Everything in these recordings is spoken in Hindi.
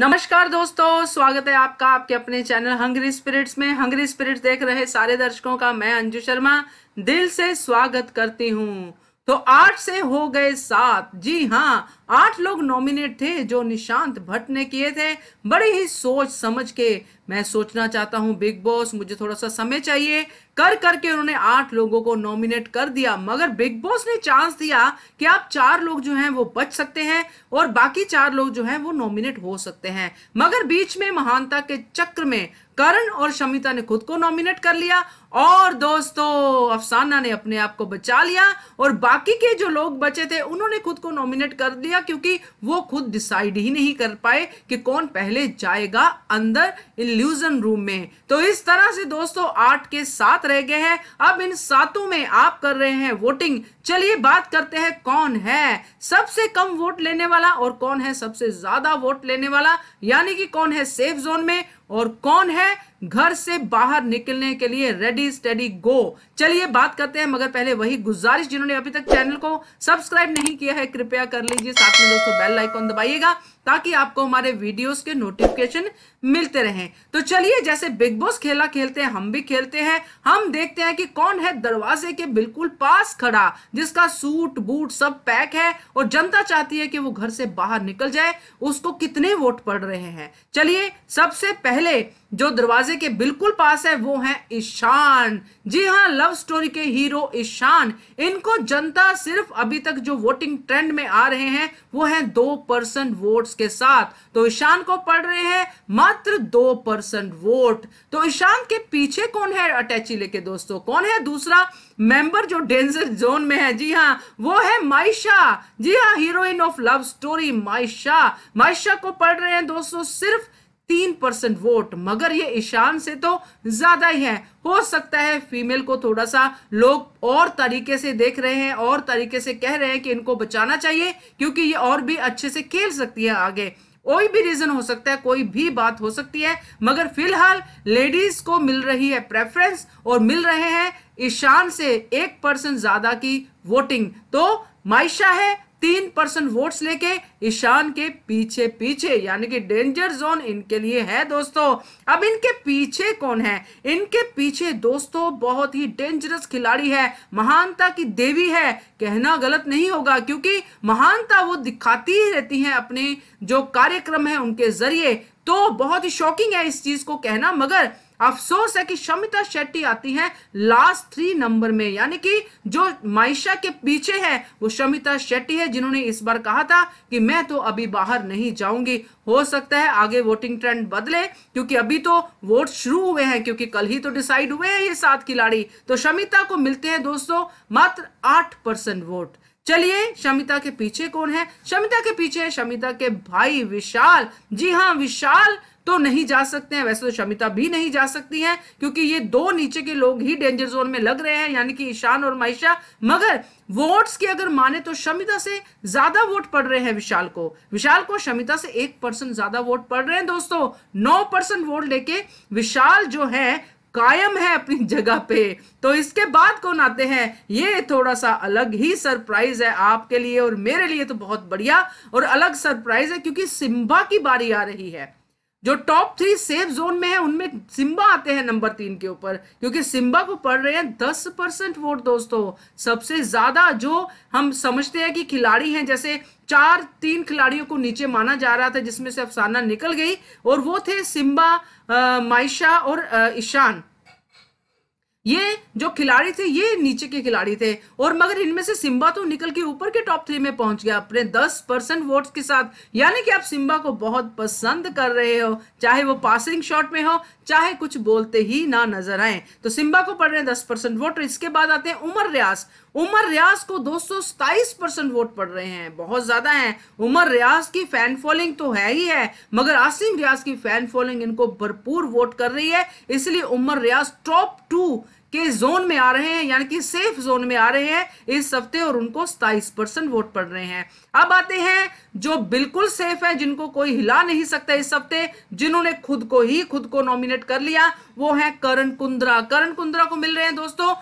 नमस्कार दोस्तों स्वागत है आपका आपके अपने चैनल हंगरी स्पिरिट्स में हंगरी स्पिरिट्स देख रहे सारे दर्शकों का मैं अंजू शर्मा दिल से स्वागत करती हूँ तो आठ से हो गए सात जी हाँ आठ लोग नॉमिनेट थे जो निशांत भट्ट ने किए थे बड़ी ही सोच समझ के मैं सोचना चाहता हूँ बिग बॉस मुझे थोड़ा सा समय चाहिए कर करके उन्होंने आठ लोगों को नॉमिनेट कर दिया मगर बिग बॉस ने चांस दिया कि आप चार लोग जो हैं वो बच सकते हैं और बाकी चार लोग जो हैं वो नॉमिनेट हो सकते हैं मगर बीच में महानता के चक्र में करण और शमिता ने खुद को नॉमिनेट कर लिया और दोस्तों अफसाना ने अपने आप को बचा लिया और बाकी बाकी के जो लोग बचे थे उन्होंने खुद को नॉमिनेट कर दिया क्योंकि वो खुद डिसाइड ही नहीं कर पाए कि कौन पहले जाएगा अंदर इल्यूजन रूम में तो इस तरह से दोस्तों आठ के साथ रह गए हैं अब इन सातों में आप कर रहे हैं वोटिंग चलिए बात करते हैं कौन है सबसे कम वोट लेने वाला और कौन है सबसे ज्यादा वोट लेने वाला यानी कि कौन है सेफ जोन में और कौन है घर से बाहर निकलने के लिए रेडी स्टडी गो चलिए बात करते हैं मगर पहले वही गुजारिश जिन्होंने अभी तक चैनल को सब्सक्राइब नहीं किया है कृपया कर लीजिए साथ में दोस्तों बेल आइकॉन दबाइएगा ताकि आपको हमारे वीडियोस के नोटिफिकेशन मिलते रहें तो चलिए जैसे बिग बॉस खेला खेलते हैं हम भी खेलते हैं हम देखते हैं कि कौन है दरवाजे के बिल्कुल पास खड़ा जिसका सूट बूट सब पैक है और जनता चाहती है कि वो घर से बाहर निकल जाए उसको कितने वोट पड़ रहे हैं चलिए सबसे पहले जो दरवाजे के बिल्कुल पास है वो है ईशान जी हाँ लव स्टोरी के हीरो ईशान इनको जनता नेता सिर्फ अभी तक जो वोटिंग ट्रेंड में आ रहे हैं वो हैं दो परसेंट वोट्स के साथ तो ईशान को पढ़ रहे हैं मात्र दो परसेंट वोट तो ईशान के पीछे कौन है अटैची लेके दोस्तों कौन है दूसरा मेंबर जो डेंजर जोन में है जी हाँ वो है माइशा जी हाँ heroine of love story Maisha Maisha को पढ़ रहे हैं दोस्तों सिर्फ तीन परसेंट वोट मगर ये ईशान से तो ज्यादा ही है हो सकता है फीमेल को थोड़ा सा लोग और तरीके से देख रहे हैं और तरीके से कह रहे हैं कि इनको बचाना चाहिए क्योंकि ये और भी अच्छे से खेल सकती है आगे कोई भी रीजन हो सकता है कोई भी बात हो सकती है मगर फिलहाल लेडीज को मिल रही है प्रेफरेंस और मिल रहे हैं ईशान से एक परसेंट ज्यादा की वोटिंग तो माइशा है तीन परसेंट वोट लेके ईशान के पीछे पीछे यानी कि डेंजर जोन इनके लिए है दोस्तों अब इनके पीछे कौन है इनके पीछे दोस्तों बहुत ही डेंजरस खिलाड़ी है महानता की देवी है कहना गलत नहीं होगा क्योंकि महानता वो दिखाती ही रहती है अपने जो कार्यक्रम है उनके जरिए तो बहुत ही शॉकिंग है इस चीज को कहना मगर अफसोस है कि शमिता शेट्टी आती है लास्ट थ्री नंबर में यानी कि जो माइशा के पीछे है वो शमिता शेट्टी है जिन्होंने इस बार कहा था कि मैं तो अभी बाहर नहीं जाऊंगी हो सकता है आगे वोटिंग ट्रेंड बदले क्योंकि अभी तो वोट शुरू हुए हैं क्योंकि कल ही तो डिसाइड हुए हैं ये सात खिलाड़ी तो शमिता को मिलते हैं दोस्तों मात्र आठ परसेंट वोट चलिए शमिता के पीछे कौन है शमिता के पीछे शमिता के भाई विशाल जी हाँ विशाल तो नहीं जा सकते हैं वैसे तो शमिता भी नहीं जा सकती हैं क्योंकि ये दो नीचे के लोग ही डेंजर जोन में लग रहे हैं यानी कि ईशान और महिषा मगर वोट्स की अगर माने तो शमिता से ज्यादा वोट पड़ रहे हैं विशाल को विशाल को शमिता से एक परसेंट ज्यादा वोट पड़ रहे हैं दोस्तों नौ परसेंट वोट लेके विशाल जो है कायम है अपनी जगह पे तो इसके बाद कौन आते हैं ये थोड़ा सा अलग ही सरप्राइज है आपके लिए और मेरे लिए तो बहुत बढ़िया और अलग सरप्राइज है क्योंकि सिम्बा की बारी आ रही है जो टॉप थ्री सेफ जोन में है उनमें सिम्बा आते हैं नंबर तीन के ऊपर क्योंकि सिम्बा को पढ़ रहे हैं दस परसेंट वोट दोस्तों सबसे ज्यादा जो हम समझते हैं कि खिलाड़ी हैं जैसे चार तीन खिलाड़ियों को नीचे माना जा रहा था जिसमें से अफसाना निकल गई और वो थे सिम्बा माइशा और ईशान ये जो खिलाड़ी थे ये नीचे के खिलाड़ी थे और मगर इनमें से सिम्बा तो निकल के ऊपर के टॉप थ्री में पहुंच गया अपने दस परसेंट वोट्स के साथ यानी कि आप सिम्बा को बहुत पसंद कर रहे हो चाहे वो पासिंग शॉट में हो चाहे कुछ बोलते ही ना नजर आए तो सिम्बा को पड़ रहे हैं दस परसेंट वोट इसके बाद आते हैं उमर रियाज उमर रियाज को दो परसेंट वोट पड़ रहे हैं बहुत ज्यादा है उमर रियाज की फैन फॉलोइंग तो है ही है मगर आसिम रियाज की फैन फॉलोइंग इनको भरपूर वोट कर रही है इसलिए उमर रियाज टॉप टू के जोन में आ रहे हैं यानी कि सेफ जोन में आ रहे हैं इस हफ्ते और उनको सताइस परसेंट वोट पड़ रहे हैं अब आते हैं जो बिल्कुल सेफ है जिनको कोई हिला नहीं सकता इस हफ्ते जिन्होंने खुद को ही खुद को नॉमिनेट कर लिया वो है करण कुंद्रा करण कुंद्रा को मिल रहे हैं दोस्तों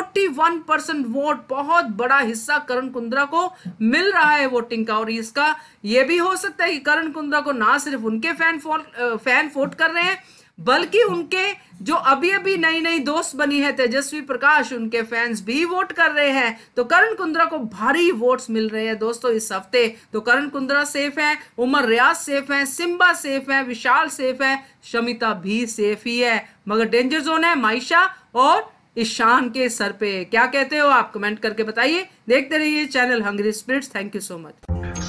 41 परसेंट वोट बहुत बड़ा हिस्सा करण कुंद्रा को मिल रहा है वोटिंग का और इसका यह भी हो सकता है कि करण कुंद्रा को ना सिर्फ उनके फैन फैन वोट कर रहे हैं बल्कि उनके जो अभी अभी नई नई दोस्त बनी है तेजस्वी प्रकाश उनके फैंस भी वोट कर रहे हैं तो करण कुंद्रा को भारी वोट्स मिल रहे हैं दोस्तों इस हफ्ते तो करण कुंद्रा सेफ है उमर रियाज सेफ है सिम्बा सेफ है विशाल सेफ है शमिता भी सेफ ही है मगर डेंजर जोन है माइशा और ईशान के सर पे क्या कहते हो आप कमेंट करके बताइए देखते रहिए channel Hungry Spirits thank you so much